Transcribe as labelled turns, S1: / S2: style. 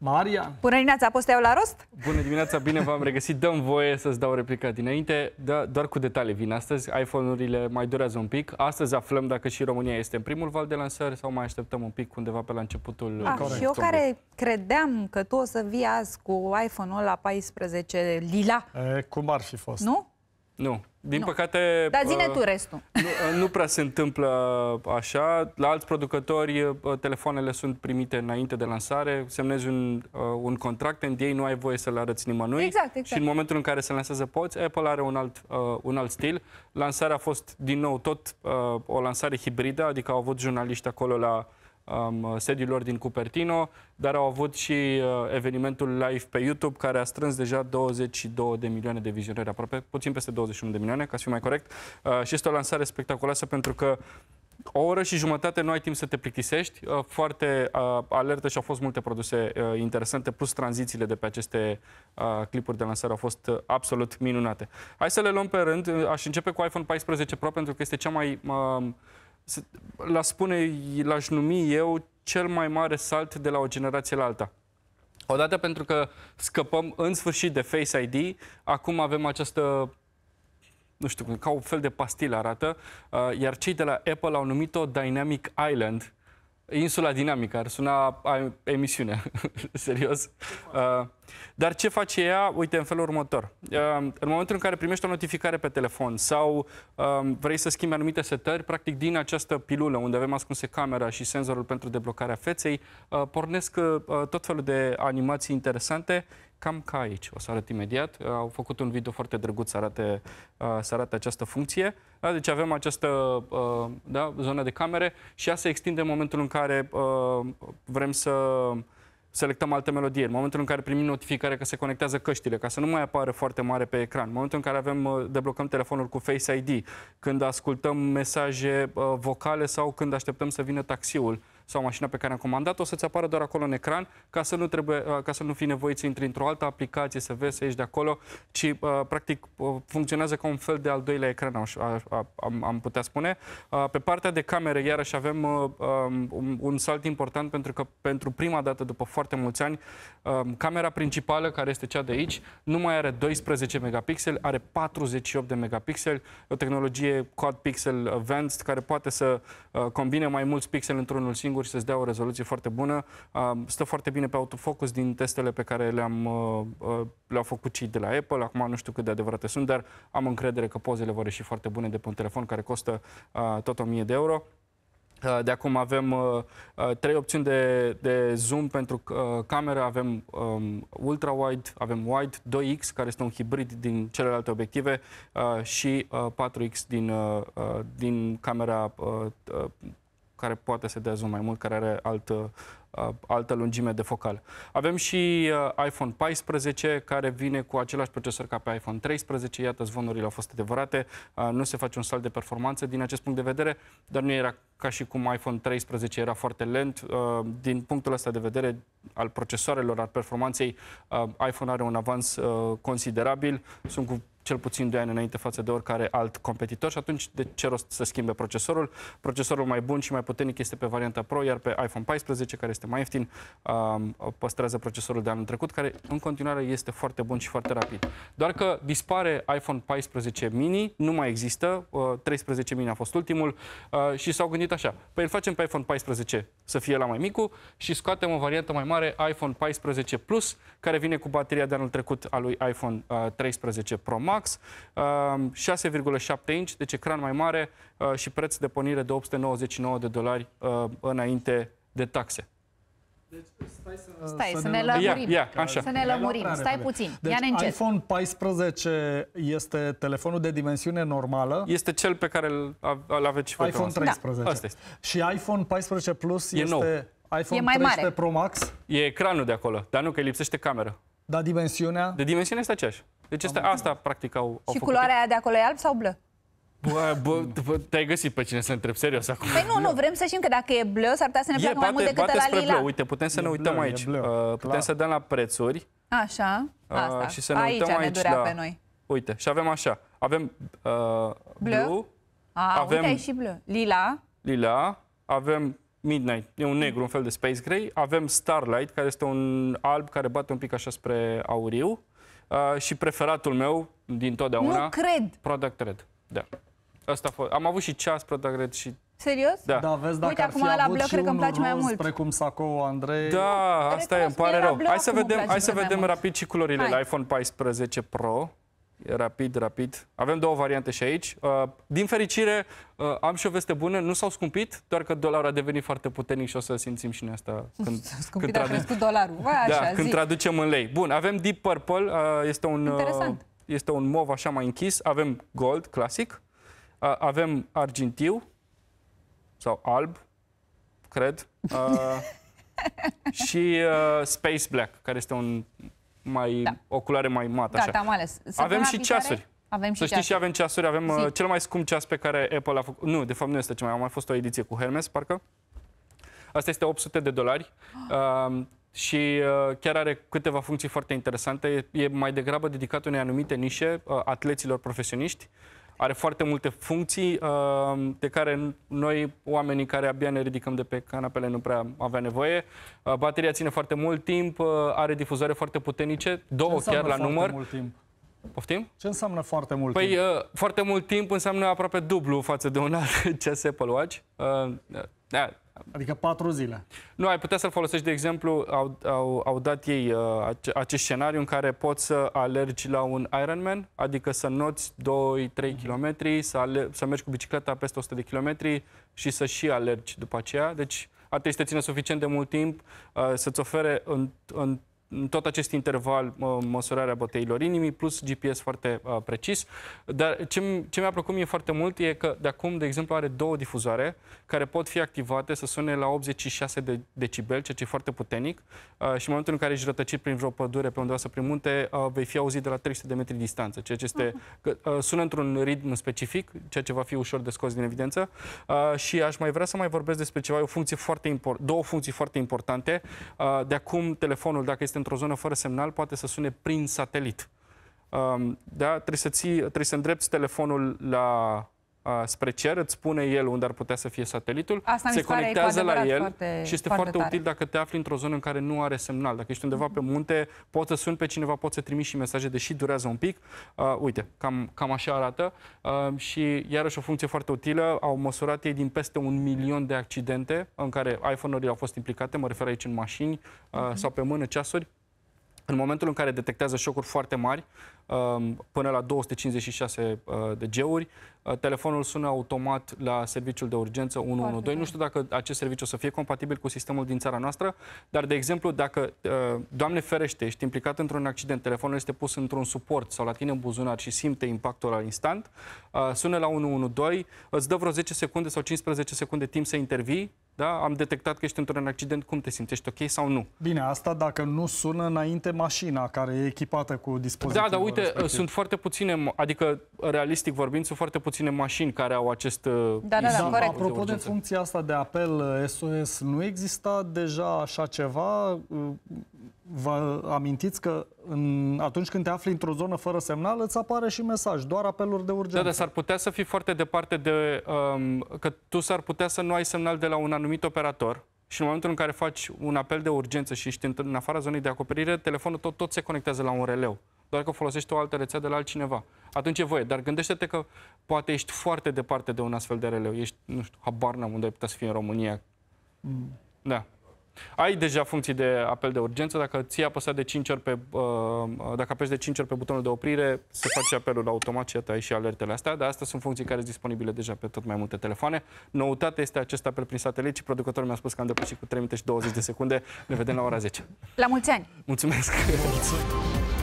S1: Maria. Bună dimineața, Posteau la rost?
S2: Bună dimineața, bine v-am regăsit. Dăm voie să-ți dau replica dinainte, da, doar cu detalii vin astăzi. iPhone-urile mai durează un pic. Astăzi aflăm dacă și România este în primul val de lansări sau mai așteptăm un pic undeva pe la începutul... Ah, corect. și eu care
S1: credeam că tu o să vii azi cu iPhone-ul la 14 lila. E, cum ar fi fost? Nu?
S2: Nu. Din nu. păcate... Dar zine uh, tu restul. Nu, uh, nu prea se întâmplă așa. La alți producători, uh, telefoanele sunt primite înainte de lansare, semnezi un, un contract, în ei nu ai voie să le arăți nimănui. Exact, exact. Și în momentul în care se lansează poți, Apple are un alt, un alt stil. Lansarea a fost, din nou, tot o lansare hibridă, adică au avut jurnaliști acolo la um, sediilor din Cupertino, dar au avut și uh, evenimentul live pe YouTube, care a strâns deja 22 de milioane de vizionări, aproape puțin peste 21 de milioane, ca să fiu mai corect. Uh, și este o lansare spectaculoasă pentru că o oră și jumătate nu ai timp să te plictisești, uh, foarte uh, alertă și au fost multe produse uh, interesante, plus tranzițiile de pe aceste uh, clipuri de lansare au fost uh, absolut minunate. Hai să le luăm pe rând, aș începe cu iPhone 14 Pro pentru că este cea mai um, l-aș spune, l-aș numi eu cel mai mare salt de la o generație la alta. Odată pentru că scăpăm în sfârșit de Face ID, acum avem această nu știu, ca un fel de pastilă arată, uh, iar cei de la Apple au numit-o Dynamic Island, Insula Dinamică, ar suna a, emisiunea, serios. Uh, dar ce face ea? Uite, în felul următor. Uh, în momentul în care primești o notificare pe telefon sau uh, vrei să schimbi anumite setări, practic din această pilulă unde avem ascunse camera și senzorul pentru deblocarea feței, uh, pornesc uh, tot felul de animații interesante, cam ca aici. O să arăt imediat. Uh, au făcut un video foarte drăguț să arate, uh, să arate această funcție. Da, deci avem această uh, da, zonă de camere și ea se extinde în momentul în care vrem să selectăm alte melodii. În momentul în care primim notificare că se conectează căștile, ca să nu mai apară foarte mare pe ecran, în momentul în care avem, deblocăm telefonul cu Face ID, când ascultăm mesaje vocale sau când așteptăm să vină taxiul, sau mașina pe care am comandat-o, o să ți apară doar acolo în ecran, ca să nu, trebuie, uh, ca să nu fii nevoit să intri într-o altă aplicație, să vezi, să ieși de acolo, ci uh, practic uh, funcționează ca un fel de al doilea ecran, așa, am, am putea spune. Uh, pe partea de cameră, iarăși avem uh, um, un salt important pentru că pentru prima dată după foarte mulți ani, uh, camera principală, care este cea de aici, nu mai are 12 megapixeli, are 48 de megapixeli, o tehnologie quad pixel advanced care poate să uh, combine mai mulți pixeli într-unul singur singur și să-ți dea o rezoluție foarte bună. Stă foarte bine pe autofocus din testele pe care le-am uh, uh, le făcut cei de la Apple. Acum nu știu cât de adevărate sunt, dar am încredere că pozele vor ieși foarte bune de pe un telefon care costă uh, tot 1000 de euro. De acum avem uh, trei opțiuni de, de zoom pentru uh, cameră. Avem um, ultra-wide, avem wide 2x, care este un hibrid din celelalte obiective, uh, și 4x din, din camera care poate să dea zoom mai mult, care are altă, uh, altă lungime de focal. Avem și uh, iPhone 14 care vine cu același procesor ca pe iPhone 13. Iată, zvonurile au fost adevărate. Uh, nu se face un salt de performanță din acest punct de vedere, dar nu era ca și cum iPhone 13 era foarte lent. Uh, din punctul ăsta de vedere al procesoarelor, al performanței, uh, iPhone are un avans uh, considerabil. Sunt cu cel puțin 2 ani înainte față de oricare alt competitor și atunci de ce rost să schimbe procesorul? Procesorul mai bun și mai puternic este pe varianta Pro, iar pe iPhone 14, care este mai ieftin, păstrează procesorul de anul trecut, care în continuare este foarte bun și foarte rapid. Doar că dispare iPhone 14 mini, nu mai există, 13 mini a fost ultimul și s-au gândit gândit așa. Păi îl facem pe iPhone 14 să fie la mai micu și scoatem o variantă mai mare, iPhone 14 Plus, care vine cu bateria de anul trecut a lui iPhone 13 uh, Pro Max, 6,7 um, inch, deci ecran mai mare uh, și preț de pornire de 899 de dolari uh, înainte de taxe.
S1: Deci stai să, stai, să, să ne, lămurim. Ia, ia, așa. Să ne lămurim. Stai puțin. Deci, ia ne încet. iPhone 14 este telefonul de dimensiune normală. Este cel pe care îl aveți și iPhone 13. Da. Asta este. Și iPhone 14 Plus e este nou. iPhone e mai 13 mare. Pro Max.
S2: E ecranul de acolo, dar nu că lipsește cameră.
S1: Dar dimensiunea?
S2: De dimensiune este aceeași. Deci este, asta practic au, au Și făcut culoarea
S1: de acolo e alb sau blă?
S2: Bă, bă, bă te-ai găsit pe cine să întreb serios acum. Păi nu, nu,
S1: vrem să știm că dacă e bleu, s-ar putea să ne placă mai mult decât la Lila.
S2: Uite, putem să e ne uităm bleu, aici. Bleu, uh, putem clar. să dăm la prețuri.
S1: Așa, uh, asta. Uh, și să ne aici uităm ne aici. la... Da. pe noi.
S2: Uite, și avem așa. Avem uh, bleu. bleu.
S1: A, avem uite, și bleu. Lila.
S2: Lila. Avem Midnight, e un negru, un fel de space gray. Avem Starlight, care este un alb care bate un pic așa spre auriu. Uh, și preferatul meu din totdeauna... Nu cred! Product Red, da. Asta a fost. Am avut și ceas protagret și...
S1: Serios? Da. da, vezi, dacă Uite, acum la bloc cred că îmi place mai mult. precum sacou Andrei... Da, asta e, îmi pare rău. Hai să vedem, hai
S2: să vedem rapid și culorile hai. la iPhone 14 Pro. Rapid, rapid. Avem două variante și aici. Uh, din fericire, uh, am și o veste bună. Nu s-au scumpit, doar că dolarul a devenit foarte puternic și o să simțim și noi asta. Când, scumpit când a tradu-
S1: dolarul. Vai, da, așa, da, zi. când
S2: traducem în lei. Bun, avem Deep Purple. Uh, este un, Interesant. Este un mov așa mai închis. Avem Gold, clasic avem argintiu sau alb, cred, și Space Black, care este un mai da. culoare mai mat. Gata, da, așa. am
S1: ales. Să avem și picare? ceasuri. Avem și să știți și avem
S2: ceasuri, avem uh, cel mai scump ceas pe care Apple a făcut. Nu, de fapt nu este cel mai, a mai fost o ediție cu Hermes, parcă. Asta este 800 de dolari uh, și uh, chiar are câteva funcții foarte interesante. E mai degrabă dedicat unei anumite nișe, uh, atleților profesioniști. Are foarte multe funcții uh, de care noi, oamenii care abia ne ridicăm de pe canapele, nu prea avea nevoie. Uh, bateria ține foarte mult timp, uh, are difuzoare foarte puternice, două chiar la număr. Mult
S1: timp? Poftim? Ce înseamnă foarte mult păi, timp?
S2: Uh, foarte mult timp înseamnă aproape dublu față de un alt ceas Apple Watch. Uh, uh da, Adică patru zile. Nu, ai putea să-l folosești, de exemplu, au, au, au dat ei uh, acest scenariu în care poți să alergi la un Ironman, adică să noți 2-3 mhm. km, să, alergi, să mergi cu bicicleta peste 100 de km și să și alergi după aceea. Deci ar trebui să te țină suficient de mult timp uh, să-ți ofere în, în în tot acest interval măsurarea bătăilor inimii, plus GPS foarte uh, precis. Dar ce, ce mi-a plăcut mie foarte mult e că de acum, de exemplu, are două difuzoare care pot fi activate să sune la 86 de decibel, ceea ce e foarte puternic. Uh, și în momentul în care ești rătăcit prin vreo pădure pe undeva să prin munte, uh, vei fi auzit de la 300 de metri distanță, ceea ce este, uh-huh. că, uh, sună într-un ritm specific, ceea ce va fi ușor de scos din evidență. Uh, și aș mai vrea să mai vorbesc despre ceva, o funcție foarte import, două funcții foarte importante. Uh, de acum, telefonul, dacă este într-o zonă fără semnal poate să sune prin satelit. Um, da? Trebuie, să ții, trebuie să îndrepti telefonul la spre cer, îți spune el unde ar putea să fie satelitul, Asta se conectează la el foarte, și este foarte, foarte util dacă te afli într-o zonă în care nu are semnal. Dacă ești undeva pe munte, poți să suni pe cineva, poți să trimiți și mesaje, deși durează un pic. Uh, uite, cam, cam așa arată uh, și iarăși o funcție foarte utilă. Au măsurat ei din peste un milion de accidente în care iPhone-urile au fost implicate, mă refer aici în mașini uh, uh-huh. sau pe mână ceasuri. În momentul în care detectează șocuri foarte mari, Um, până la 256 uh, de geuri. Uh, telefonul sună automat la serviciul de urgență 112. Nu știu dacă acest serviciu o să fie compatibil cu sistemul din țara noastră, dar, de exemplu, dacă, uh, Doamne ferește, ești implicat într-un accident, telefonul este pus într-un suport sau la tine în buzunar și simte impactul la instant, sună la 112, îți dă vreo 10 secunde sau 15 secunde timp să intervii, da? Am detectat că ești într-un accident, cum te simți? Ești ok sau nu?
S1: Bine, asta dacă nu sună înainte mașina care e echipată cu da, da, dispozitivul. Da, dar uite, foarte, uh, sunt foarte
S2: puține, adică realistic vorbind, sunt foarte puține mașini care au acest... Uh, da, da, da, corect. Apropo de, de
S1: funcția asta de apel SOS, uh, nu exista deja așa ceva? Vă amintiți că în, atunci când te afli într-o zonă fără semnal, îți apare și mesaj, doar apeluri de urgență. Da, dar s-ar
S2: putea să fii foarte departe de... Um, că tu s-ar putea să nu ai semnal de la un anumit operator, și în momentul în care faci un apel de urgență și ești în afara zonei de acoperire, telefonul tot, tot se conectează la un releu doar că folosești o altă rețea de la altcineva. Atunci e voie, dar gândește-te că poate ești foarte departe de un astfel de releu. Ești, nu știu, habar n-am unde ai putea să fii în România. Mm. Da. Ai deja funcții de apel de urgență, dacă ți apăsat de 5 ori pe, uh, uh, dacă apeși de 5 ori pe butonul de oprire, se face apelul automat și ai și alertele astea, dar astea sunt funcții care sunt disponibile deja pe tot mai multe telefoane. Noutatea este acest apel prin satelit și producătorul mi-a spus că am depășit cu 3 minute și 20 de secunde. Ne vedem la ora 10.
S1: La mulți ani! Mulțumesc! Mulțumesc.